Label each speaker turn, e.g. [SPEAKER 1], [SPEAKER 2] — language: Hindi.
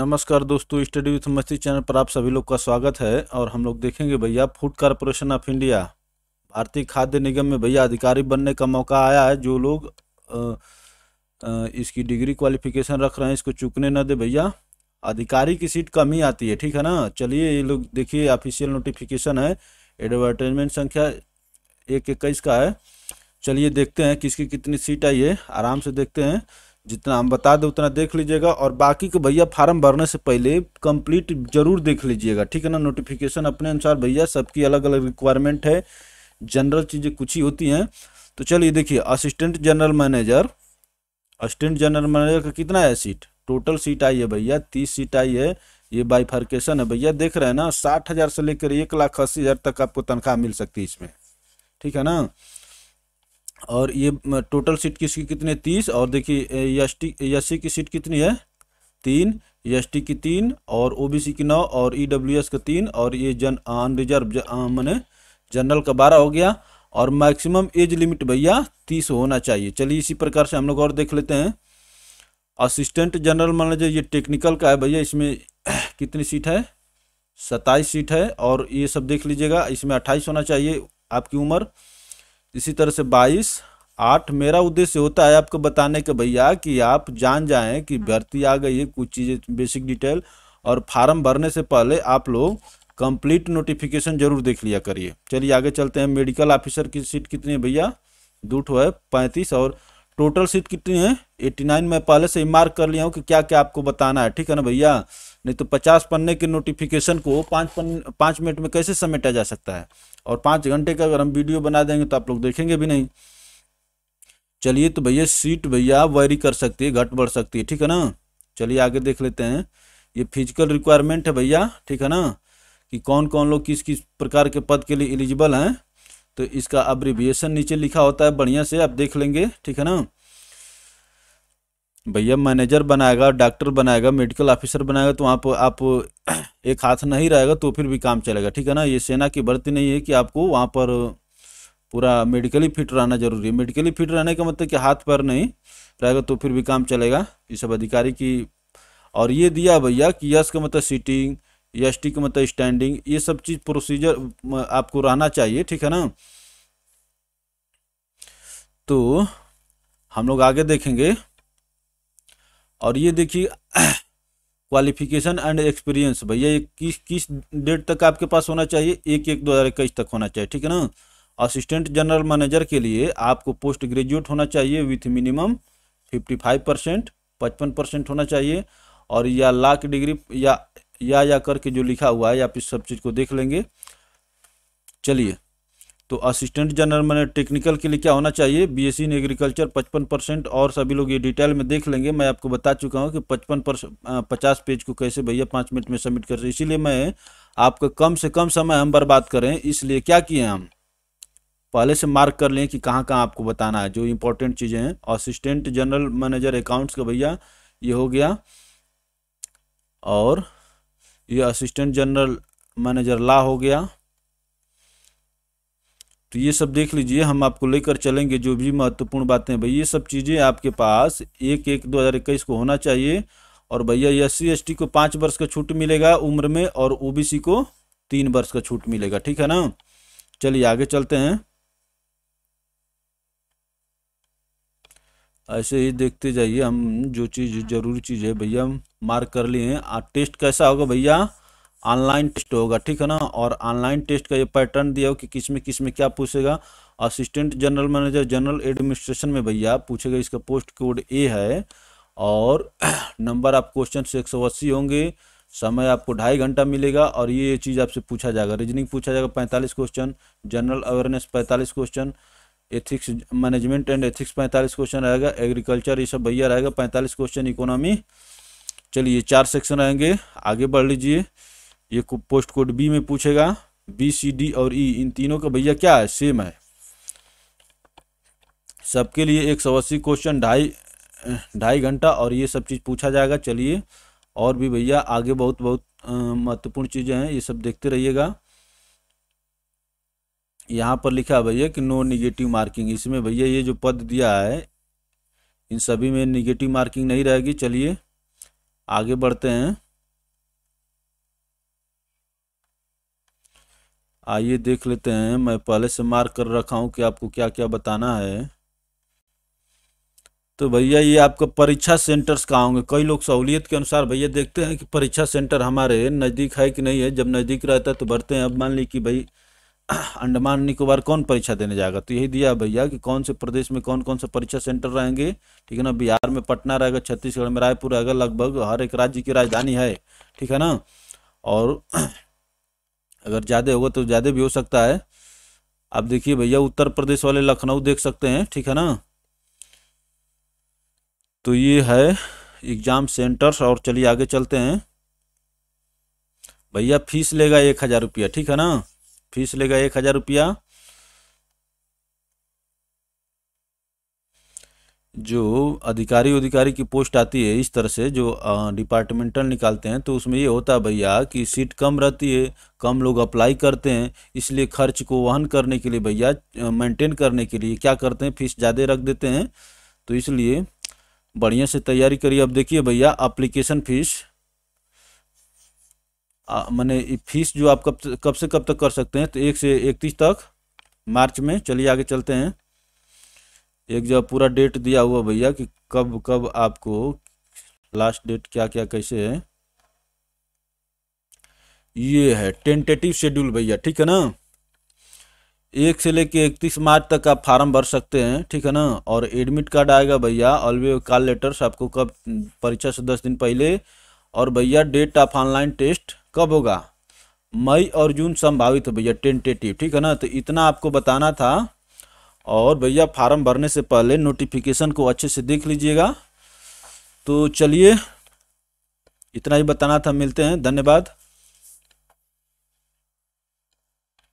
[SPEAKER 1] नमस्कार दोस्तों स्टडी विथ मस्ती चैनल पर आप सभी लोग का स्वागत है और हम लोग देखेंगे भैया फूड कॉरपोरेशन ऑफ इंडिया भारतीय खाद्य निगम में भैया अधिकारी बनने का मौका आया है जो लोग आ, आ, इसकी डिग्री क्वालिफिकेशन रख रहे हैं इसको चुकने ना दे भैया अधिकारी की सीट कम ही आती है ठीक है ना चलिए ये लोग देखिए ऑफिशियल नोटिफिकेशन है एडवर्टाइजमेंट संख्या एक इक्कीस का है चलिए देखते हैं किसकी कितनी सीट आई है आराम से देखते हैं जितना हम बता दें उतना देख लीजिएगा और बाकी के भैया फार्म भरने से पहले कंप्लीट जरूर देख लीजिएगा ठीक है ना नोटिफिकेशन अपने अनुसार भैया सबकी अलग अलग रिक्वायरमेंट है जनरल चीज़ें कुछ ही होती हैं तो चलिए देखिए assistant general manager assistant general manager का कितना है सीट टोटल सीट आई है भैया तीस सीट आई है ये बाइफर्केशन है भैया देख रहे हैं ना साठ हज़ार से लेकर एक लाख अस्सी हज़ार तक आपको तनख्वाह मिल सकती है इसमें ठीक है ना और ये टोटल सीट किसकी कितने तीस और देखिए एस टी एस सी की सीट कितनी है तीन एस टी की तीन और ओबीसी की नौ और डब्ल्यू e एस का तीन और ये जन अनरिजर्व मैंने जनरल का बारह हो गया और मैक्सिमम एज लिमिट भैया तीस होना चाहिए चलिए इसी प्रकार से हम लोग और देख लेते हैं असिस्टेंट जनरल मैनेजर ये टेक्निकल का है भैया इसमें कितनी सीट है सत्ताईस सीट है और ये सब देख लीजिएगा इसमें अट्ठाईस होना चाहिए आपकी उम्र इसी तरह से बाईस आठ मेरा उद्देश्य होता है आपको बताने का भैया कि आप जान जाएं कि हाँ। भर्ती आ गई है कुछ चीज़ें बेसिक डिटेल और फार्म भरने से पहले आप लोग कंप्लीट नोटिफिकेशन जरूर देख लिया करिए चलिए आगे चलते हैं मेडिकल ऑफिसर की सीट कितनी है भैया दूठो है पैंतीस और टोटल सीट कितनी है एट्टी नाइन मैं पहले से ही मार्क कर लिया हूँ कि क्या क्या आपको बताना है ठीक है ना भैया नहीं तो पचास पन्ने के नोटिफिकेशन को पाँच पन पाँच मिनट में कैसे समेटा जा सकता है और पाँच घंटे का अगर हम वीडियो बना देंगे तो आप लोग देखेंगे भी नहीं चलिए तो भैया सीट भैया वायरी कर सकती है घट बढ़ सकती है ठीक है ना चलिए आगे देख लेते हैं ये फिजिकल रिक्वायरमेंट है भैया ठीक है ना कि कौन कौन लोग किस किस प्रकार के पद के लिए एलिजिबल हैं तो इसका अब्रिविएशन नीचे लिखा होता है बढ़िया से आप देख लेंगे ठीक है ना भैया मैनेजर बनाएगा डॉक्टर बनाएगा मेडिकल ऑफिसर बनाएगा तो आप आप एक हाथ नहीं रहेगा तो फिर भी काम चलेगा ठीक है ना ये सेना की भर्ती नहीं है कि आपको वहाँ पर पूरा मेडिकली फिट रहना जरूरी है मेडिकली फिट रहने का मतलब कि हाथ पैर नहीं रहेगा तो फिर भी काम चलेगा ये सब अधिकारी की और ये दिया भैया कि यस का मतलब सीटिंग यश टी का मतलब स्टैंडिंग ये सब चीज़ प्रोसीजर आपको रहना चाहिए ठीक है ना तो हम लोग आगे देखेंगे और ये देखिए क्वालिफिकेशन एंड एक्सपीरियंस भैया ये किस किस डेट तक आपके पास होना चाहिए एक एक दो हज़ार इक्कीस तक होना चाहिए ठीक है ना असिस्टेंट जनरल मैनेजर के लिए आपको पोस्ट ग्रेजुएट होना चाहिए with minimum fifty five percent पचपन परसेंट होना चाहिए और या लाख डिग्री या या या करके जो लिखा हुआ है आप इस सब चीज़ को देख लेंगे चलिए तो असिस्टेंट जनरल मैंने टेक्निकल के लिए क्या होना चाहिए बी एस इन एग्रीकल्चर पचपन परसेंट और सभी लोग ये डिटेल में देख लेंगे मैं आपको बता चुका हूँ कि पचपन पर पचास पेज को कैसे भैया पाँच मिनट में सबमिट कर इसीलिए मैं आपका कम से कम समय हम बर्बाद करें इसलिए क्या किए हम पहले से मार्क कर लें कि कहाँ कहाँ आपको बताना है जो इंपॉर्टेंट चीज़ें हैं असिस्टेंट जनरल मैनेजर अकाउंट्स का भैया ये हो गया और ये असिस्टेंट जनरल मैनेजर ला हो गया तो ये सब देख लीजिए हम आपको लेकर चलेंगे जो भी महत्वपूर्ण बातें भाई ये सब चीज़ें आपके पास एक एक दो हज़ार इक्कीस को होना चाहिए और भैया एस सी को पाँच वर्ष का छूट मिलेगा उम्र में और ओ को तीन वर्ष का छूट मिलेगा ठीक है ना चलिए आगे चलते हैं ऐसे ही देखते जाइए हम जो चीज़ ज़रूरी चीज़ है भैया मार्क कर लिए हैं टेस्ट कैसा होगा भैया ऑनलाइन टेस्ट होगा ठीक है ना और ऑनलाइन टेस्ट का ये पैटर्न दिया हो कि किस में किस में क्या पूछेगा assistant general manager general administration में भैया पूछेगा इसका पोस्ट कोड ए है और नंबर आप क्वेश्चन से एक सौ अस्सी होंगे समय आपको ढाई घंटा मिलेगा और ये चीज़ आपसे पूछा जाएगा रीजनिंग पूछा जाएगा पैंतालीस क्वेश्चन जनरल अवेयरनेस पैंतालीस question ethics management and ethics पैंतालीस क्वेश्चन रहेगा एग्रीकल्चर ये सब भैया रहेगा पैंतालीस क्वेश्चन इकोनॉमी चलिए चार सेक्शन रहेंगे आगे बढ़ लीजिए ये पोस्ट कोड बी में पूछेगा बी सी डी और ई e, इन तीनों का भैया क्या है सेम है सबके लिए एक सौ अस्सी क्वेश्चन ढाई ढाई घंटा और ये सब चीज़ पूछा जाएगा चलिए और भी भैया आगे बहुत बहुत महत्वपूर्ण चीज़ें हैं ये सब देखते रहिएगा यहाँ पर लिखा है भैया कि नो निगेटिव मार्किंग इसमें भैया ये जो पद दिया है इन सभी में निगेटिव मार्किंग नहीं रहेगी चलिए आगे बढ़ते हैं आइए देख लेते हैं मैं पहले से मार्क कर रखा हूँ कि आपको क्या क्या बताना है तो भैया ये आपका परीक्षा सेंटर्स कहाँ होंगे कई लोग सहूलियत के अनुसार भैया देखते हैं कि परीक्षा सेंटर हमारे नज़दीक है कि नहीं है जब नज़दीक रहता है तो भरते हैं अब मान ली कि भाई अंडमान निकोबार कौन परीक्षा देने जाएगा तो यही दिया भैया कि कौन से प्रदेश में कौन कौन से परीक्षा सेंटर रहेंगे ठीक है ना बिहार में पटना रहेगा छत्तीसगढ़ में रायपुर रहेगा लगभग हर एक राज्य की राजधानी है ठीक है ना और अगर ज़्यादा होगा तो ज़्यादा भी हो सकता है आप देखिए भैया उत्तर प्रदेश वाले लखनऊ देख सकते हैं ठीक है ना तो ये है एग्ज़ाम सेंटर्स और चलिए आगे चलते हैं भैया फीस लेगा एक हज़ार रुपया ठीक है ना फीस लेगा एक हज़ार रुपया जो अधिकारी उधिकारी की पोस्ट आती है इस तरह से जो डिपार्टमेंटल निकालते हैं तो उसमें ये होता है भैया कि सीट कम रहती है कम लोग अप्लाई करते हैं इसलिए खर्च को वहन करने के लिए भैया मेंटेन करने के लिए क्या करते हैं फीस ज़्यादा रख देते हैं तो इसलिए बढ़िया से तैयारी करिए अब देखिए भैया अप्लीकेशन फीस मैंने फीस जो आप कब कब से कब तक कर सकते हैं तो एक से इकतीस तक मार्च में चलिए आगे चलते हैं एक जगह पूरा डेट दिया हुआ भैया कि कब कब आपको लास्ट डेट क्या क्या कैसे है ये है टेंटेटिव शेड्यूल भैया ठीक है ना एक से लेके इकतीस मार्च तक आप फार्म भर सकते हैं ठीक है ना और एडमिट कार्ड आएगा भैया ऑलवे कॉल लेटर्स आपको कब परीक्षा से दस दिन पहले और भैया डेट ऑफ ऑनलाइन टेस्ट कब होगा मई और जून संभावित है भैया टेंटेटिव ठीक है ना तो इतना आपको बताना था और भैया फार्म भरने से पहले नोटिफिकेशन को अच्छे से देख लीजिएगा तो चलिए इतना ही बताना था मिलते हैं धन्यवाद